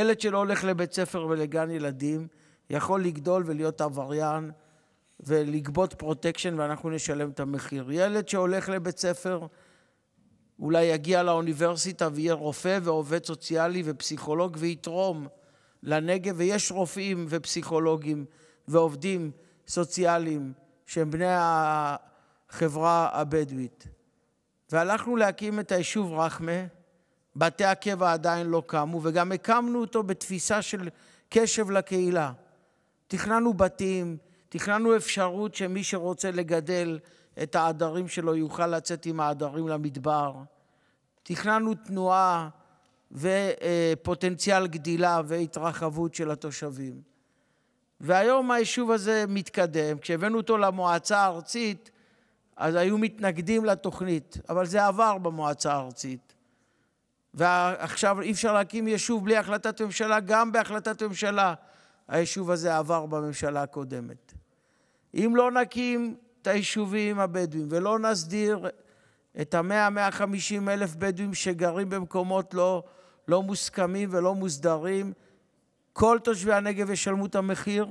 ילד שלא הולך לבית ספר ולגן ילדים יכול לגדול ולהיות עבריין ולגבות פרוטקשן ואנחנו נשלם את המחיר. ילד שהולך לבית ספר אולי יגיע לאוניברסיטה ויהיה רופא ועובד סוציאלי ופסיכולוג ויתרום לנגב, ויש רופאים ופסיכולוגים ועובדים סוציאליים שהם בני החברה הבדואית. והלכנו להקים את היישוב רח'מה. בתי הקבע עדיין לא קמו, וגם הקמנו אותו בתפיסה של קשב לקהילה. תכננו בתים, תכננו אפשרות שמי שרוצה לגדל את העדרים שלו יוכל לצאת עם העדרים למדבר. תכננו תנועה ופוטנציאל גדילה והתרחבות של התושבים. והיום היישוב הזה מתקדם. כשהבאנו אותו למועצה הארצית, אז היו מתנגדים לתוכנית, אבל זה עבר במועצה הארצית. ועכשיו אי-אפשר להקים יישוב בלי החלטת ממשלה. גם בהחלטת ממשלה היישוב הזה עבר בממשלה הקודמת. אם לא נקים את היישובים הבדואים ולא נסדיר את המאה, מאה חמישים אלף בדואים שגרים במקומות לא, לא מוסכמים ולא מוסדרים, כל תושבי הנגב ישלמו את המחיר,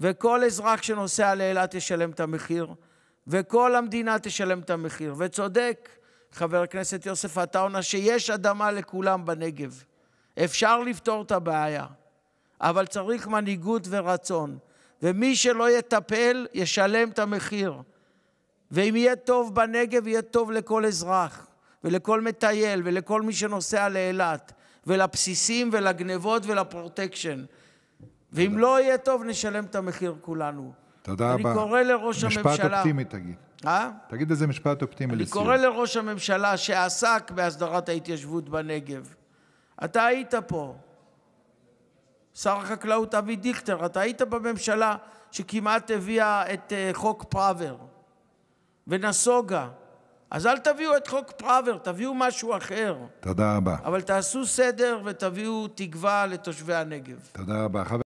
וכל אזרח שנוסע לאילת ישלם את המחיר, וכל המדינה תשלם את המחיר. וצודק חבר הכנסת יוסף עטאונה, שיש אדמה לכולם בנגב. אפשר לפתור את הבעיה, אבל צריך מנהיגות ורצון. ומי שלא יטפל, ישלם את המחיר. ואם יהיה טוב בנגב, יהיה טוב לכל אזרח, ולכל מטייל, ולכל מי שנוסע לאילת, ולבסיסים, ולגנבות, ולפרוטקשן. ואם תודה. לא יהיה טוב, נשלם את המחיר כולנו. תודה רבה. אני קורא לראש משפט הממשלה... משפט אופטימי תגיד. אה? תגיד איזה משפט אופטימי לסיום. אני קורא לראש הממשלה שעסק בהסדרת ההתיישבות בנגב: אתה היית פה, שר החקלאות אבי דיכטר, אתה היית בממשלה שכמעט הביאה את אה, חוק פראוור ונסוגה. אז אל תביאו את חוק פראוור, תביאו משהו אחר. תודה רבה. אבל תעשו סדר ותביאו תקווה לתושבי הנגב. תודה רבה.